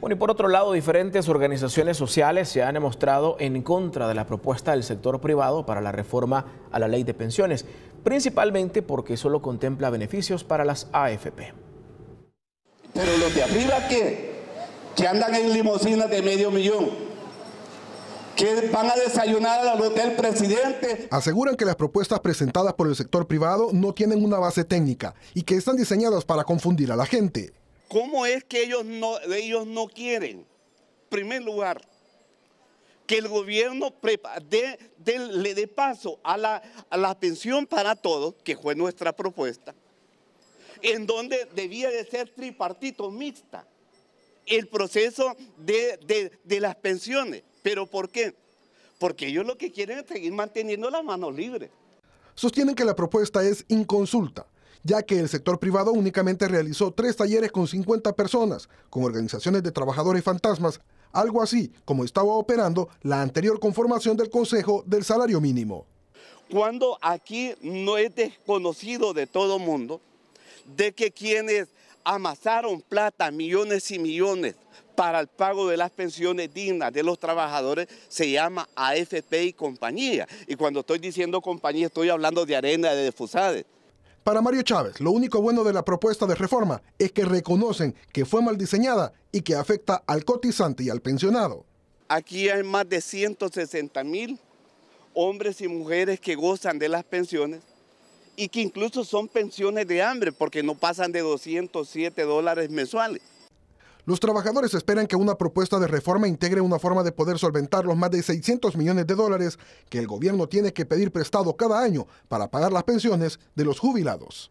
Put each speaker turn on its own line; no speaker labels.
Bueno, y por otro lado, diferentes organizaciones sociales se han demostrado en contra de la propuesta del sector privado para la reforma a la ley de pensiones, principalmente porque solo contempla beneficios para las AFP.
Pero los de arriba, ¿qué? Que andan en limusinas de medio millón, que van a desayunar al hotel presidente.
Aseguran que las propuestas presentadas por el sector privado no tienen una base técnica y que están diseñadas para confundir a la gente.
¿Cómo es que ellos no, ellos no quieren? En primer lugar, que el gobierno le dé paso a la, a pensión para todos, que fue nuestra propuesta, en donde debía de ser tripartito, mixta, el proceso de, de las pensiones. ¿Pero por qué? Porque ellos lo que quieren es seguir manteniendo las manos libres.
Sostienen que la propuesta es inconsulta ya que el sector privado únicamente realizó tres talleres con 50 personas, con organizaciones de trabajadores fantasmas, algo así como estaba operando la anterior conformación del Consejo del Salario Mínimo.
Cuando aquí no es desconocido de todo mundo de que quienes amasaron plata, millones y millones, para el pago de las pensiones dignas de los trabajadores se llama AFP y compañía. Y cuando estoy diciendo compañía, estoy hablando de Arena, de Fusades.
Para Mario Chávez, lo único bueno de la propuesta de reforma es que reconocen que fue mal diseñada y que afecta al cotizante y al pensionado.
Aquí hay más de 160 mil hombres y mujeres que gozan de las pensiones y que incluso son pensiones de hambre porque no pasan de 207 dólares mensuales.
Los trabajadores esperan que una propuesta de reforma integre una forma de poder solventar los más de 600 millones de dólares que el gobierno tiene que pedir prestado cada año para pagar las pensiones de los jubilados.